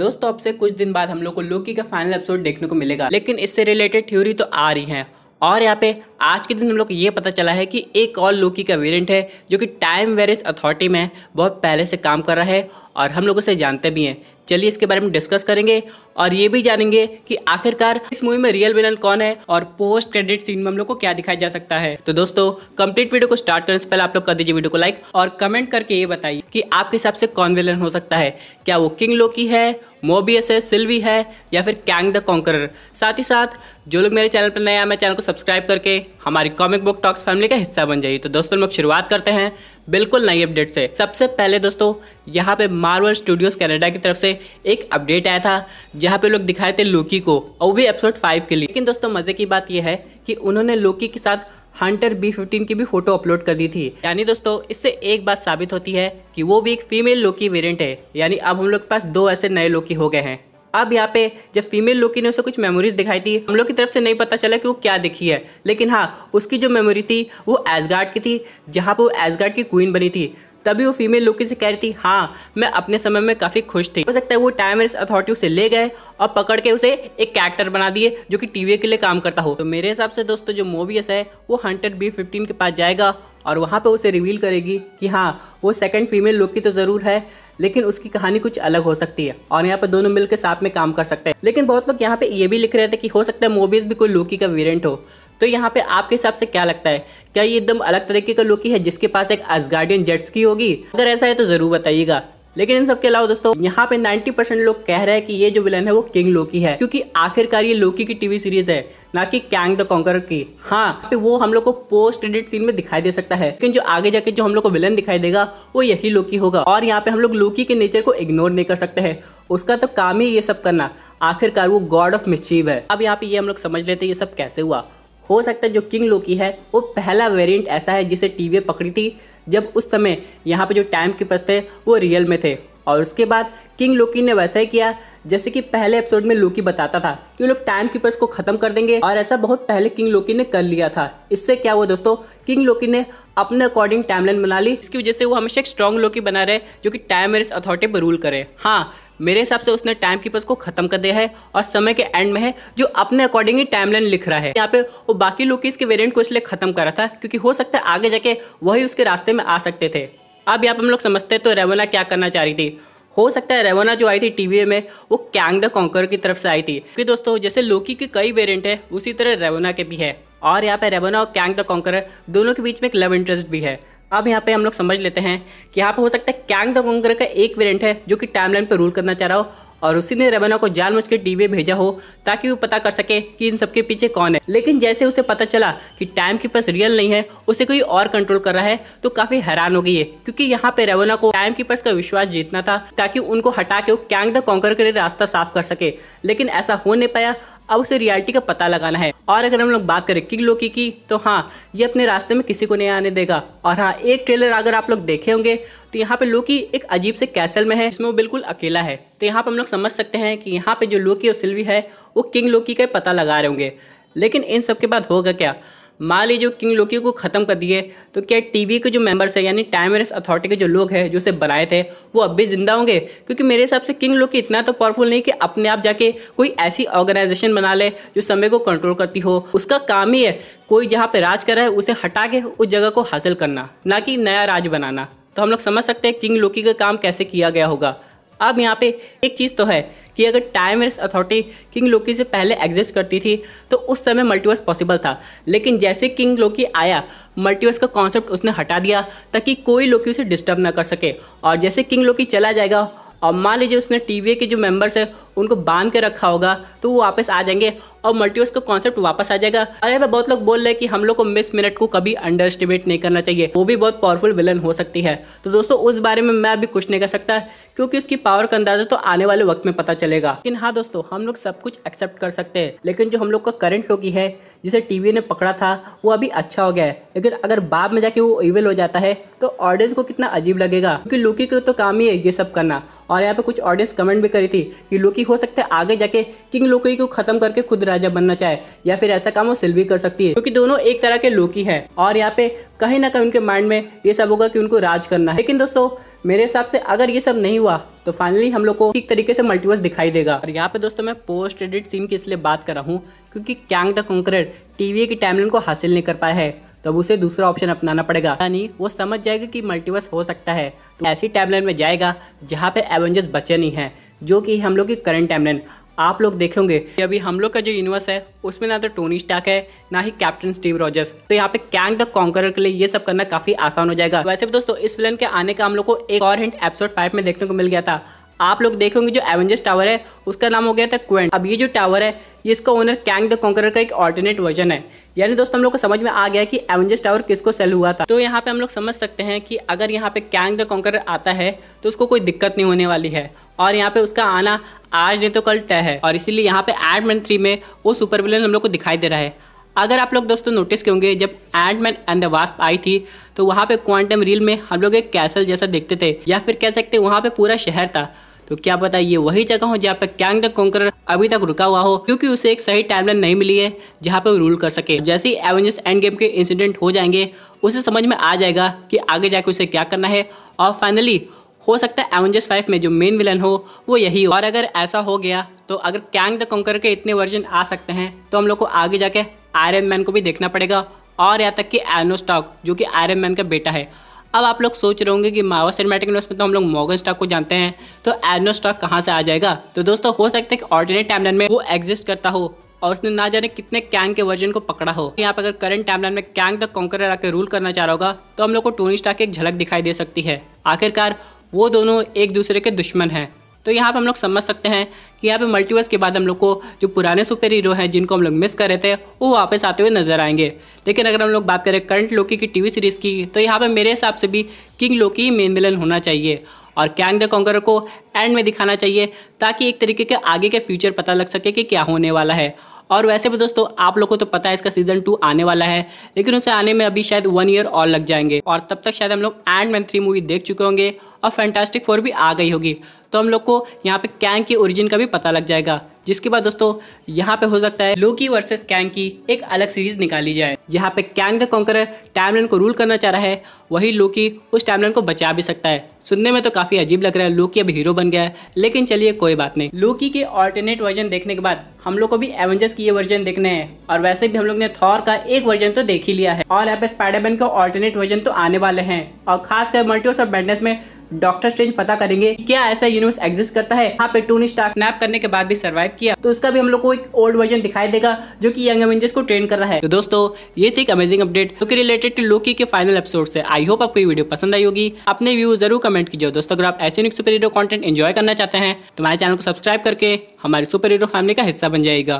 दोस्तों अब से कुछ दिन बाद हम लोग को लोकी का फाइनल एपिसोड देखने को मिलेगा लेकिन इससे रिलेटेड थ्योरी तो आ रही है और यहाँ पे आज के दिन हम लोग को ये पता चला है कि एक और लोकी का वेरिएंट है जो कि टाइम वेरियस अथॉरिटी में बहुत पहले से काम कर रहा है और हम लोग उसे जानते भी हैं चलिए इसके बारे में डिस्कस करेंगे और ये भी जानेंगे कि आखिरकार इस मूवी में रियल विलन कौन है और पोस्ट क्रेडिट सीन में हम लोग को क्या दिखाया जा सकता है तो दोस्तों कंप्लीट वीडियो को स्टार्ट करने से पहले आप लोग कर दीजिए वीडियो को लाइक और कमेंट करके ये बताइए कि आपके हिसाब से कौन विलन हो सकता है क्या वो किंग लोकी है मोबियस है सिल्वी है या फिर कैंग द कॉन्करर साथ ही साथ जो लोग मेरे चैनल पर नए हैं मैं चैनल को सब्सक्राइब करके हमारी कॉमिक बुक टॉक्स फैमिली का हिस्सा बन जाइए तो दोस्तों लोग शुरुआत करते हैं बिल्कुल नई अपडेट से सबसे पहले दोस्तों यहाँ पे मार्वल स्टूडियोज कनाडा की तरफ से एक अपडेट आया था जहाँ पे लोग दिखाए थे लोकी को और वो भी एपिसोड फाइव के लिए लेकिन दोस्तों मजे की बात यह है कि उन्होंने लोकी के साथ हंटर बी फिफ्टीन की भी फोटो अपलोड कर दी थी यानी दोस्तों इससे एक बात साबित होती है कि वो भी एक फीमेल लोकी वेरिएंट है यानी अब हम लोग के पास दो ऐसे नए लोकी हो गए हैं अब यहाँ पे जब फीमेल लोकी ने उसे कुछ मेमोरीज दिखाई थी हम लोग की तरफ से नहीं पता चला कि वो क्या दिखी है लेकिन हाँ उसकी जो मेमोरी थी वो एजगार्ड की थी जहाँ पर वो एजगार्ड की क्वीन बनी थी तभी वो फीमेल लोकी से कह रही थी हाँ मैं अपने समय में काफ़ी खुश थी हो सकता है वो टाइम इस अथॉरिटी उसे ले गए और पकड़ के उसे एक कैरेक्टर बना दिए जो कि टीवी के लिए काम करता हो तो मेरे हिसाब से दोस्तों जो मोबियस है वो हंड्रेड बी फिफ्टीन के पास जाएगा और वहाँ पे उसे रिवील करेगी कि हाँ वो सेकंड फीमेल लोकी तो ज़रूर है लेकिन उसकी कहानी कुछ अलग हो सकती है और यहाँ पे दोनों मिलकर साथ में काम कर सकते हैं लेकिन बहुत लोग यहाँ पे ये भी लिख रहे थे कि हो सकता है मोबीज भी कोई लोकी का वेरियंट हो तो यहाँ पे आपके हिसाब से क्या लगता है क्या ये एकदम अलग तरीके का लोकी है जिसके पास एक असगार्डियन जेट्स की होगी अगर ऐसा है तो ज़रूर बताइएगा लेकिन इन सबके अलावा दोस्तों यहाँ पे 90 परसेंट लोग कह रहे हैं कि ये जो विलन है वो किंग लोकी है क्योंकि आखिरकार ये लोकी की टीवी सीरीज है ना कि कैंग द कॉन्कर की हाँ वो हम लोग को पोस्ट एडिट सीन में दिखाई दे सकता है लेकिन जो आगे जाके जो हम लोग को विलन दिखाई देगा वो यही लोकी होगा और यहाँ पे हम लोग लोकी के नेचर को इग्नोर नहीं कर सकते हैं उसका तो काम ही ये सब करना आखिरकार वो गॉड ऑफ मिचीव है अब यहाँ पे ये हम लोग समझ लेते हैं ये सब कैसे हुआ हो सकता है जो किंग लोकी है वो पहला वेरिएंट ऐसा है जिसे टीवी पकड़ी थी जब उस समय यहाँ पे जो टाइम कीपर्स थे वो रियल में थे और उसके बाद किंग लोकी ने वैसा ही किया जैसे कि पहले एपिसोड में लोकी बताता था कि वो लोग टाइम कीपर्स को खत्म कर देंगे और ऐसा बहुत पहले किंग लोकी ने कर लिया था इससे क्या हुआ दोस्तों किंग लोकी ने अपने अकॉर्डिंग टाइमलाइन बना ली इसकी वजह से वो हमेशा एक स्ट्रॉन्ग लोकी बना रहे जो कि टाइम एंड अथॉरिटी पर रूल करे हाँ मेरे हिसाब से उसने टाइम कीपर्स को खत्म कर दिया है और समय के एंड में है जो अपने अकॉर्डिंगली टाइमलाइन लिख रहा है यहाँ पे वो बाकी लोग इसके वेरिएंट को इसलिए खत्म कर रहा था क्योंकि हो सकता है आगे जाके वही उसके रास्ते में आ सकते थे अब यहाँ पर हम लोग समझते हैं तो रेवना क्या करना चाह रही थी हो सकता है रेवना जो आई थी टीवी में वो कैंग द कॉन्कर की तरफ से आई थी क्योंकि दोस्तों जैसे लोकी के कई वेरियंट है उसी तरह रेवना के भी है और यहाँ पे रेवना और कैंग द कॉन्कर दोनों के बीच में एक लव इंटरेस्ट भी है अब यहाँ पे हम लोग समझ लेते हैं कि यहाँ पे हो सकता है कैंग द कॉन्कर का एक वेरिएंट है जो कि टाइमलाइन पर रूल करना चाह रहा हो और उसी ने रवाना को जाल मच के टीवी भेजा हो ताकि वो पता कर सके कि इन सबके पीछे कौन है लेकिन जैसे उसे पता चला कि टाइम कीपर्स रियल नहीं है उसे कोई और कंट्रोल कर रहा है तो काफ़ी हैरान हो गई है क्योंकि यहाँ पे रेबना को टाइम कीपर्स का विश्वास जीतना था ताकि उनको हटा के वो कैंग द कॉन्कर के लिए रास्ता साफ कर सके लेकिन ऐसा हो नहीं पाया अब उसे रियलिटी का पता लगाना है और अगर हम लोग बात करें किंग लोकी की तो हाँ ये अपने रास्ते में किसी को नहीं आने देगा और हाँ एक ट्रेलर अगर आप लोग देखे होंगे तो यहाँ पे लोकी एक अजीब से कैसल में है इसमें वो बिल्कुल अकेला है तो यहाँ पर हम लोग समझ सकते हैं कि यहाँ पे जो लोकी और सिल्वी है वो किंग लोकी का पता लगा रहे होंगे लेकिन इन सब के बाद होगा क्या मान लीजिए किंग लोकी को ख़त्म कर दिए तो क्या टीवी के जो मेंबर्स हैं यानी टाइमरेस अथॉरिटी के जो लोग हैं जो उसे बनाए थे वो अब भी ज़िंदा होंगे क्योंकि मेरे हिसाब से किंग लोकी इतना तो पावरफुल नहीं कि अपने आप जाके कोई ऐसी ऑर्गेनाइजेशन बना ले जो समय को कंट्रोल करती हो उसका काम ही है कोई जहाँ पर राज कर रहा है उसे हटा के उस जगह को हासिल करना ना कि नया राज बनाना तो हम लोग समझ सकते हैं किंग लोकी का काम कैसे किया गया होगा अब यहाँ पे एक चीज़ तो है कि अगर time and authority king Loki से पहले एग्जिस्ट करती थी तो उस समय मल्टीवर्स पॉसिबल था लेकिन जैसे किंग लोकी आया मल्टीवर्स का कॉन्सेप्ट उसने हटा दिया ताकि कोई लोकी उसे डिस्टर्ब ना कर सके और जैसे किंग लोकी चला जाएगा और मान लीजिए उसने टी के जो मेम्बर्स है उनको बांध के रखा होगा तो वो वापस आ जाएंगे और मल्टीवर्स का कॉन्सेप्ट वापस आ जाएगा अरे भाई बहुत लोग बोल रहे हैं कि हम लोग को मिस मिनट को कभी अंडर एस्टिमेट नहीं करना चाहिए वो भी बहुत पावरफुल विलन हो सकती है तो दोस्तों उस बारे में मैं अभी कुछ नहीं कर सकता क्योंकि उसकी पावर का अंदाजा तो आने वाले वक्त में पता चलेगा लेकिन हाँ दोस्तों हम लोग सब कुछ एक्सेप्ट कर सकते हैं लेकिन जो हम लोग का करंट लोकी है जिसे टीवी ने पकड़ा था वो अभी अच्छा हो गया है लेकिन अगर बाद में जाके वो इवेल हो जाता है तो ऑडियंस को कितना अजीब लगेगा क्योंकि लुकी का तो काम ही है ये सब करना और यहाँ पे कुछ ऑडियंस कमेंट भी करी थी कि लोकी हो सकता है आगे जाके किंग लोकी को खत्म करके खुद राजा बनना चाहे या फिर ऐसा काम वो सिल्वी कर सकती है क्योंकि दोनों एक तरह के लोकी है और यहाँ पे कहीं ना कहीं उनके माइंड में ये सब होगा कि उनको राज करना है लेकिन दोस्तों मेरे हिसाब से अगर ये सब नहीं हुआ तो फाइनली हम लोग को ठीक तरीके से मल्टीवर्स दिखाई देगा और यहाँ पे दोस्तों मैं पोस्ट एडिट सीन की इसलिए बात कर रहा हूँ क्योंकि कैंग द कंक्रेट टीवी की टाइमलाइन को हासिल नहीं कर पाया है तब तो उसे दूसरा ऑप्शन अपनाना पड़ेगा यानी वो समझ जाएगा कि मल्टीवर्स हो सकता है तो ऐसी टाइमलाइन में जाएगा जहाँ पे एवेंजर्स बचे नहीं हैं जो कि हम लोग की करंट टाइमलाइन आप लोग देखेंगे कि अभी हम लोग का जो यूनिवर्स है उसमें ना तो टोनी स्टाक है ना ही कैप्टन स्टीव रॉजर्स तो यहाँ पे कैंग द कॉन्करर के लिए ये सब करना काफी आसान हो जाएगा वैसे भी दोस्तों इस विलन के आने का हम लोग को एक और हिंट एपिसोड फाइव में देखने को मिल गया था आप लोग देखोगे जो एवेंजर्स टावर है उसका नाम हो गया था क्वेंट अब ये जो टावर है ये इसका ओनर कैंग द कॉन्करर का एक ऑल्टरनेट वर्जन है यानी दोस्तों हम लोग को समझ में आ गया कि एवेंजर्स टावर किसको सेल हुआ था तो यहाँ पे हम लोग समझ सकते हैं कि अगर यहाँ पे कैंग द कॉन्करर आता है तो उसको कोई दिक्कत नहीं होने वाली है और यहाँ पे उसका आना आज नहीं तो कल तय है और इसीलिए यहाँ पे मैन थ्री में वो सुपर विलन हम लोग को दिखाई दे रहा है अगर आप लोग दोस्तों नोटिस किए जब जब मैन एंड द वास्प आई थी तो वहाँ पे क्वांटम रील में हम लोग एक कैसल जैसा देखते थे या फिर कह सकते वहाँ पे पूरा शहर था तो क्या पता ये वही जगह हो जहाँ पे कैंग द कॉन्कर अभी तक रुका हुआ हो क्योंकि उसे एक सही टाइमलाइन नहीं मिली है जहाँ पे रूल कर सके जैसे ही एवेंजर्स एंड गेम के इंसिडेंट हो जाएंगे उसे समझ में आ जाएगा कि आगे जाके उसे क्या करना है और फाइनली हो सकता है एवेंजर्स फाइव में जो मेन विलन हो वो यही हो और अगर ऐसा हो गया तो अगर कैंग द कंकर के इतने वर्जन आ सकते हैं तो हम लोग को आगे जाके आयरन मैन को भी देखना पड़ेगा और यहाँ तक कि एनो स्टॉक जो कि आयरन मैन का बेटा है अब आप लोग सोच रहे होंगे कि मावा सिनेमेटिक यूनिवर्स में तो हम लोग मॉगन स्टॉक को जानते हैं तो एडनो स्टॉक कहाँ से आ जाएगा तो दोस्तों हो सकता है कि ऑर्डिनेट टाइमलाइन में वो एग्जिस्ट करता हो और उसने ना जाने कितने कैंग के वर्जन को पकड़ा हो यहाँ पर अगर करंट टाइमलाइन में कैंग तक कॉन्कर आकर रूल करना चाह रहा होगा तो हम लोग को टोनी स्टॉक की एक झलक दिखाई दे सकती है आखिरकार वो दोनों एक दूसरे के दुश्मन हैं तो यहाँ पर हम लोग समझ सकते हैं कि यहाँ पे मल्टीवर्स के बाद हम लोग को जो पुराने सुपर हीरो हैं जिनको हम लोग मिस कर रहे थे वो वापस आते हुए नजर आएंगे लेकिन अगर हम लोग बात करें करंट लोकी की टीवी सीरीज़ की तो यहाँ पे मेरे हिसाब से भी किंग लोकी ही मेन विलन होना चाहिए और कैंग द कॉन्कर को एंड में दिखाना चाहिए ताकि एक तरीके के आगे के फ्यूचर पता लग सके कि क्या होने वाला है और वैसे भी दोस्तों आप लोगों को तो पता है इसका सीजन टू आने वाला है लेकिन उसे आने में अभी शायद वन ईयर और लग जाएंगे और तब तक शायद हम लोग एंड मैन थ्री मूवी देख चुके होंगे और फैंटास्टिक फोर भी आ गई होगी तो हम लोग को यहाँ पे कैंग की ओरिजिन का भी पता लग जाएगा जिसके बाद दोस्तों यहाँ पे हो सकता है लोकी वर्सेस कैंग की एक अलग सीरीज निकाली जाए यहाँ पे कैंग द कॉन्कर टाइमलाइन को रूल करना चाह रहा है वही लोकी उस टाइमलाइन को बचा भी सकता है सुनने में तो काफ़ी अजीब लग रहा है लोकी अब हीरो बन गया है लेकिन चलिए कोई बात नहीं लोकी के ऑल्टरनेट वर्जन देखने के बाद हम लोग को भी एवेंजर्स की ये वर्जन देखने हैं और वैसे भी हम लोग ने थॉर का एक वर्जन तो देख ही लिया है और यहाँ पे स्पाइडरमैन का ऑल्टरनेट वर्जन तो आने वाले हैं और खासकर मल्टीवर्स ऑफ बैडनेस में डॉक्टर स्ट्रेंज पता करेंगे क्या ऐसा यूनिवर्स एग्जिस्ट करता है हाँ पे टोनी स्टार्क करने के बाद भी सर्वाइव किया तो उसका भी हम लोग को एक ओल्ड वर्जन दिखाई देगा जो कि यंग एवेंजर्स को ट्रेन कर रहा है तो दोस्तों ये थी एक अमेजिंग अपडेट जो कि रिलेटेड टू लोकी के फाइनल एपिसोड से आई होप आपको वीडियो पसंद आई होगी अपने व्यू जरूर कमेंट कीजिए दोस्तों अगर आप ऐसे सुपर हीरो कॉन्टेंट एंजॉय करना चाहते हैं तो हमारे चैनल को सब्सक्राइब करके हमारे सुपर हीरो फैमिली का हिस्सा बन जाएगा